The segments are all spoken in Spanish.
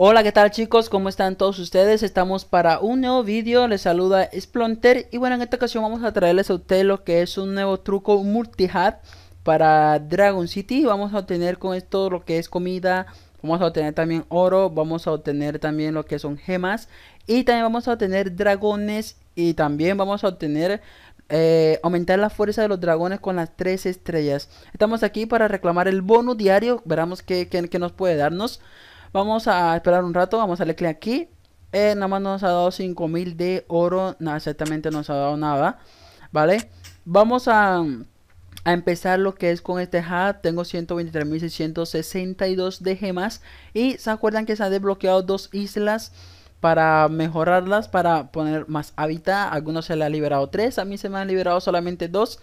Hola, ¿qué tal chicos? ¿Cómo están todos ustedes? Estamos para un nuevo vídeo, les saluda Splonter y bueno, en esta ocasión vamos a traerles a ustedes lo que es un nuevo truco multi para Dragon City. Vamos a obtener con esto lo que es comida, vamos a obtener también oro, vamos a obtener también lo que son gemas y también vamos a obtener dragones y también vamos a obtener eh, aumentar la fuerza de los dragones con las tres estrellas. Estamos aquí para reclamar el bono diario, veramos qué, qué nos puede darnos. Vamos a esperar un rato, vamos a darle clic aquí. Eh, nada más nos ha dado 5000 de oro, nada, exactamente nos ha dado nada, ¿vale? Vamos a, a empezar lo que es con este hat, tengo 123.662 de gemas y se acuerdan que se han desbloqueado dos islas para mejorarlas, para poner más hábitat. Algunos se le han liberado tres a mí se me han liberado solamente dos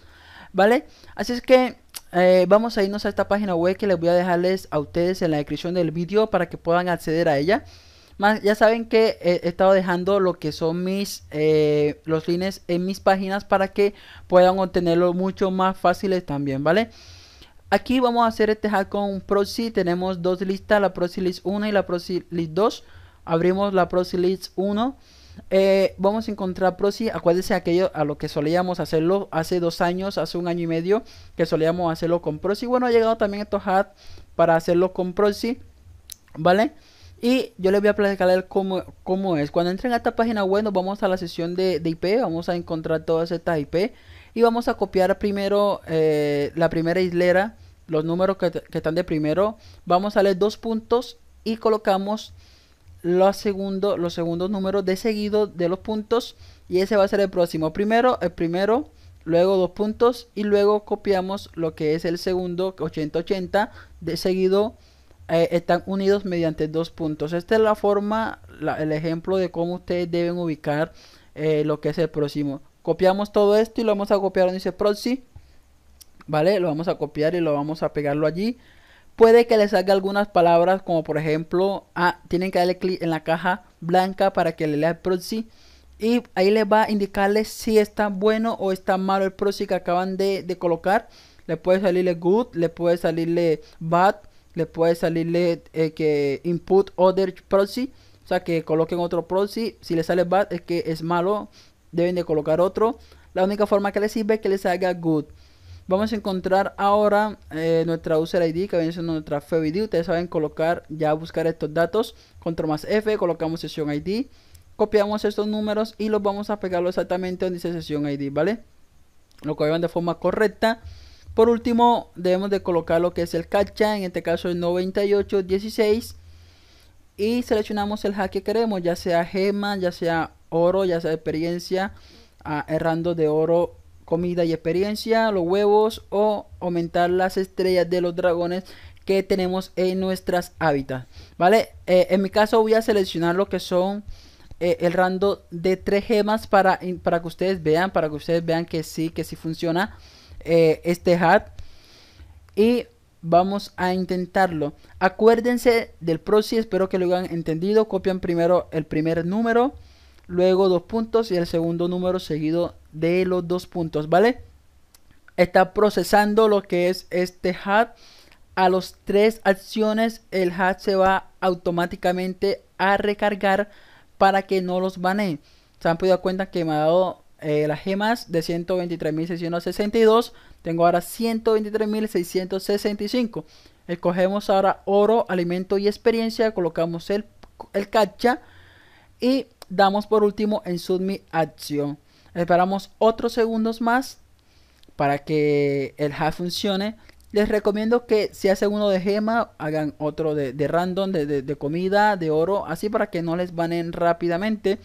¿vale? Así es que eh, vamos a irnos a esta página web que les voy a dejarles a ustedes en la descripción del vídeo para que puedan acceder a ella. Más, ya saben que eh, he, estado dejando lo que son mis eh, los links en mis páginas para que puedan obtenerlo mucho más fáciles también, ¿vale? Aquí vamos a hacer este hack con proxy. Tenemos dos listas, la proxy list 1 y la proxy list 2. Abrimos la proxy list 1 eh, vamos a encontrar proxy. Acuérdense aquello a lo que solíamos hacerlo hace dos años, hace un año y medio, que solíamos hacerlo con proxy. Bueno, ha llegado también estos hat para hacerlo con proxy. ¿Vale? Y yo les voy a platicar cómo, cómo es. Cuando entren a esta página web, vamos a la sesión de, IP. Vamos a encontrar todas estas IP. Y vamos a copiar primero eh, la primera islera, los números que, que están de primero. Vamos a leer dos puntos y colocamos los, segundo, los segundos números de seguido de los puntos y ese va a ser el próximo. Primero, el primero, luego dos puntos y luego copiamos lo que es el segundo 80-80 de seguido. Eh, están unidos mediante dos puntos. Esta es la forma, el ejemplo de cómo ustedes deben ubicar eh, lo que es el próximo. Copiamos todo esto y lo vamos a copiar donde dice proxy. ¿Vale? Lo vamos a copiar y lo vamos a pegarlo allí. Puede que le salga algunas palabras como por ejemplo, ah, tienen que darle clic en la caja blanca para que le lea el proxy. Y ahí les va a indicarles si está bueno o está malo el proxy que acaban de, colocar. Le puede salirle good, le puede salirle bad, le puede salirle eh, que input other proxy. O sea, que coloquen otro proxy. Si le sale bad es que es malo. Deben de colocar otro. La única forma que les sirve es que les salga good. Vamos a encontrar ahora eh, nuestra user ID que viene siendo nuestra id Ustedes saben colocar, ya buscar estos datos. Control más F, colocamos sesión ID. Copiamos estos números y los vamos a pegarlo exactamente donde dice sesión ID, ¿vale? Lo copian de forma correcta. Por último, debemos de colocar lo que es el captcha, en este caso el 9816. Y seleccionamos el hack que queremos, ya sea gema, ya sea oro, ya sea experiencia, ah, errando de oro comida y experiencia, los huevos o aumentar las estrellas de los dragones que tenemos en nuestras hábitats. ¿Vale? Eh, en mi caso voy a seleccionar lo que son eh, el rando de tres gemas para, para que ustedes vean, para que ustedes vean que sí, que sí funciona eh, este hat. Y vamos a intentarlo. Acuérdense del proxy, espero que lo hayan entendido. Copian primero el primer número, luego dos puntos y el segundo número seguido de los dos puntos, ¿vale? Está procesando lo que es este hat. A los tres acciones el hat se va automáticamente a recargar para que no los banee. Se han podido cuenta que me ha dado eh, las gemas de 123.662. Tengo ahora 123.665. Escogemos ahora oro, alimento y experiencia. Colocamos el, el Y damos por último en submit acción. Esperamos otros segundos más para que el hash funcione. Les recomiendo que si hacen uno de gema, hagan otro de, random, de, comida, de oro, así para que no les banen rápidamente.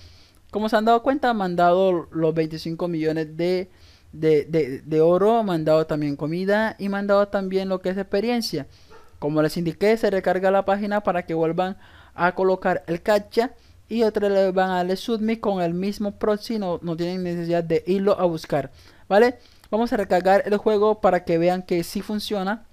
Como se han dado cuenta, han mandado los 25 millones de, de oro, han mandado también comida y han mandado también lo que es experiencia. Como les indiqué, se recarga la página para que vuelvan a colocar el captcha y otra le van a darle submit con el mismo proxy, no, no tienen necesidad de irlo a buscar, ¿vale? Vamos a recargar el juego para que vean que sí funciona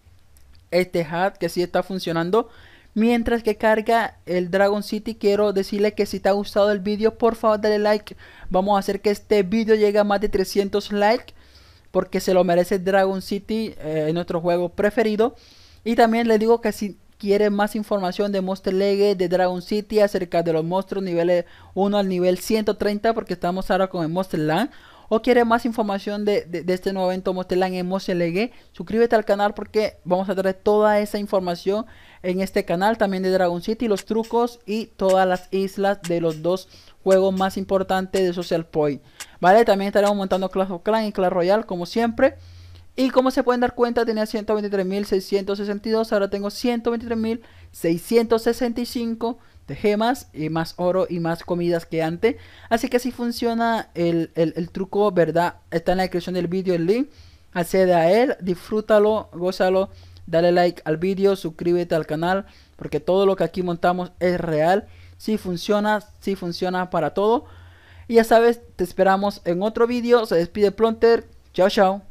este hat que sí está funcionando. Mientras que carga el Dragon City, quiero decirle que si te ha gustado el vídeo, por favor dale like. Vamos a hacer que este vídeo llegue a más de 300 likes. Porque se lo merece Dragon City, eh, nuestro juego preferido. Y también les digo que si quiere más información de Monster League, de Dragon City, acerca de los monstruos nivel 1 eh, al nivel 130, porque estamos ahora con el Monster Land, o quiere más información de, este nuevo evento Monster en Monster suscríbete al canal porque vamos a traer toda esa información en este canal, también de Dragon City, los trucos y todas las islas de los dos juegos más importantes de Social Point. Vale, también estaremos montando Clash of Clans y Clash Royale como siempre. Y como se pueden dar cuenta, tenía 123.662, ahora tengo 123.665 de gemas y más oro y más comidas que antes. Así que así funciona el, truco, ¿verdad? Está en la descripción del vídeo el link. Accede a él, disfrútalo, gózalo, dale like al vídeo, suscríbete al canal, porque todo lo que aquí montamos es real. sí funciona, sí funciona para todo. Y ya sabes, te esperamos en otro vídeo. Se despide Plonter. Chao, chao.